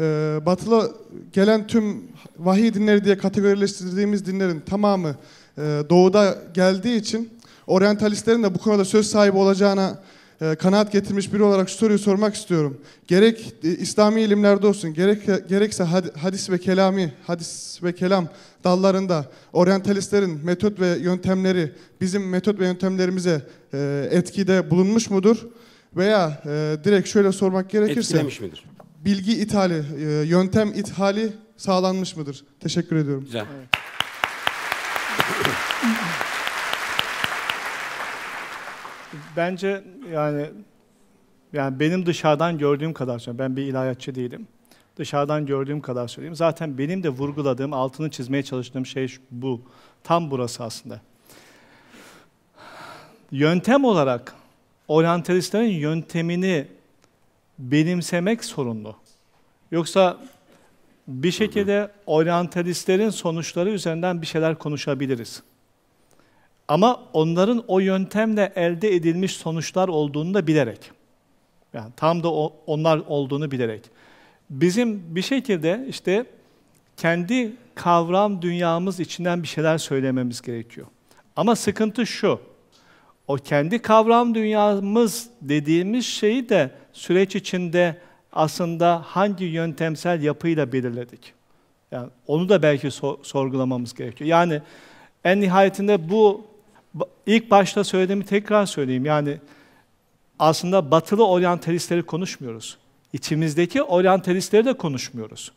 Ee, batılı gelen tüm vahiy dinleri diye kategorileştirdiğimiz dinlerin tamamı e, doğuda geldiği için oryantalistlerin de bu konuda söz sahibi olacağına e, kanaat getirmiş biri olarak şu soruyu sormak istiyorum. Gerek e, İslami ilimlerde olsun, gerek gerekse hadis ve kelami, hadis ve kelam dallarında oryantalistlerin metot ve yöntemleri bizim metot ve yöntemlerimize etkide bulunmuş mudur? Veya direkt şöyle sormak gerekirse... Etkilemiş midir? bilgi ithali, e, yöntem ithali sağlanmış mıdır? Teşekkür ediyorum. Güzel. Evet. Bence yani yani benim dışarıdan gördüğüm kadar söyleyeyim. Ben bir ilahiyatçı değilim. Dışarıdan gördüğüm kadar söyleyeyim. Zaten benim de vurguladığım, altını çizmeye çalıştığım şey bu. Tam burası aslında. Yöntem olarak oryantalistlerin yöntemini benimsemek sorunlu. Yoksa bir şekilde oryantalistlerin sonuçları üzerinden bir şeyler konuşabiliriz. Ama onların o yöntemle elde edilmiş sonuçlar olduğunu da bilerek. Yani tam da onlar olduğunu bilerek. Bizim bir şekilde işte kendi kavram dünyamız içinden bir şeyler söylememiz gerekiyor. Ama sıkıntı şu o kendi kavram dünyamız dediğimiz şeyi de süreç içinde aslında hangi yöntemsel yapıyla belirledik? Yani onu da belki so- sorgulamamız gerekiyor. Yani en nihayetinde bu ilk başta söylediğimi tekrar söyleyeyim. Yani aslında batılı oryantalistleri konuşmuyoruz. İçimizdeki oryantalistleri de konuşmuyoruz.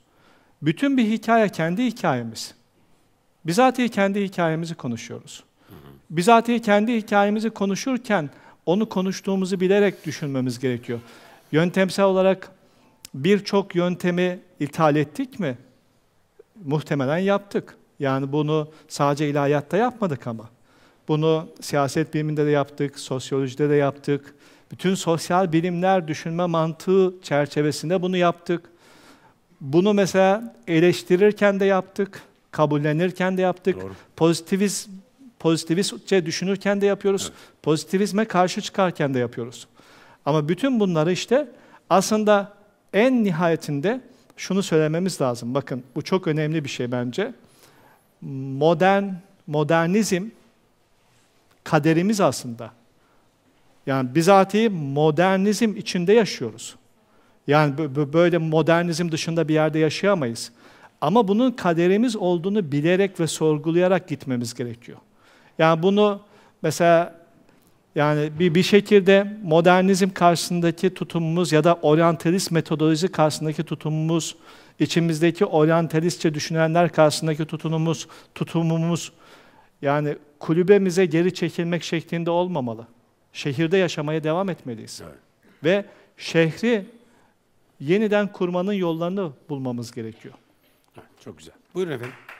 Bütün bir hikaye kendi hikayemiz. Bizatihi kendi hikayemizi konuşuyoruz bizatihi kendi hikayemizi konuşurken onu konuştuğumuzu bilerek düşünmemiz gerekiyor. Yöntemsel olarak birçok yöntemi ithal ettik mi? Muhtemelen yaptık. Yani bunu sadece ilahiyatta yapmadık ama. Bunu siyaset biliminde de yaptık, sosyolojide de yaptık. Bütün sosyal bilimler düşünme mantığı çerçevesinde bunu yaptık. Bunu mesela eleştirirken de yaptık, kabullenirken de yaptık. Doğru. Pozitivizm pozitivistçe düşünürken de yapıyoruz. Evet. Pozitivizme karşı çıkarken de yapıyoruz. Ama bütün bunları işte aslında en nihayetinde şunu söylememiz lazım. Bakın bu çok önemli bir şey bence. Modern modernizm kaderimiz aslında. Yani bizatihi modernizm içinde yaşıyoruz. Yani böyle modernizm dışında bir yerde yaşayamayız. Ama bunun kaderimiz olduğunu bilerek ve sorgulayarak gitmemiz gerekiyor. Yani bunu mesela yani bir, bir şekilde modernizm karşısındaki tutumumuz ya da oryantalist metodoloji karşısındaki tutumumuz, içimizdeki oryantalistçe düşünenler karşısındaki tutumumuz, tutumumuz yani kulübemize geri çekilmek şeklinde olmamalı. Şehirde yaşamaya devam etmeliyiz. Evet. Ve şehri yeniden kurmanın yollarını bulmamız gerekiyor. çok güzel. Buyurun efendim.